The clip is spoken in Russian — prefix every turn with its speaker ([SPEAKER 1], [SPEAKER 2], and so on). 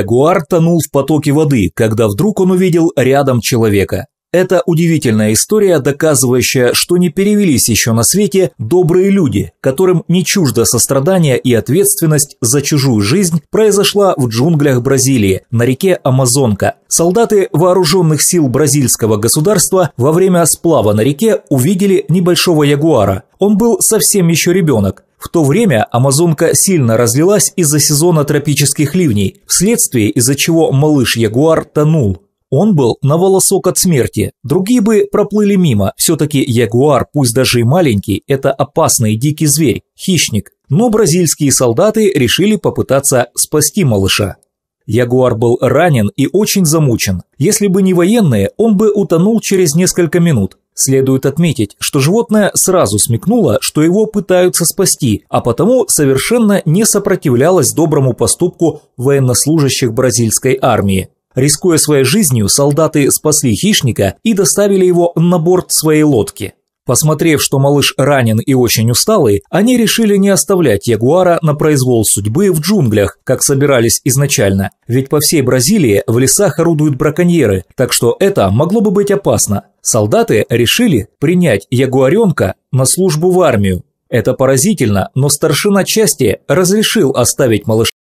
[SPEAKER 1] Ягуар тонул в потоке воды, когда вдруг он увидел рядом человека. Это удивительная история, доказывающая, что не перевелись еще на свете добрые люди, которым не чуждо сострадание и ответственность за чужую жизнь, произошла в джунглях Бразилии, на реке Амазонка. Солдаты вооруженных сил бразильского государства во время сплава на реке увидели небольшого ягуара. Он был совсем еще ребенок, в то время Амазонка сильно разлилась из-за сезона тропических ливней, вследствие из-за чего малыш Ягуар тонул. Он был на волосок от смерти, другие бы проплыли мимо, все-таки ягуар, пусть даже и маленький, это опасный дикий зверь, хищник, но бразильские солдаты решили попытаться спасти малыша. Ягуар был ранен и очень замучен. Если бы не военные, он бы утонул через несколько минут. Следует отметить, что животное сразу смекнуло, что его пытаются спасти, а потому совершенно не сопротивлялось доброму поступку военнослужащих бразильской армии. Рискуя своей жизнью, солдаты спасли хищника и доставили его на борт своей лодки. Посмотрев, что малыш ранен и очень усталый, они решили не оставлять ягуара на произвол судьбы в джунглях, как собирались изначально. Ведь по всей Бразилии в лесах орудуют браконьеры, так что это могло бы быть опасно. Солдаты решили принять ягуаренка на службу в армию. Это поразительно, но старшина части разрешил оставить малыша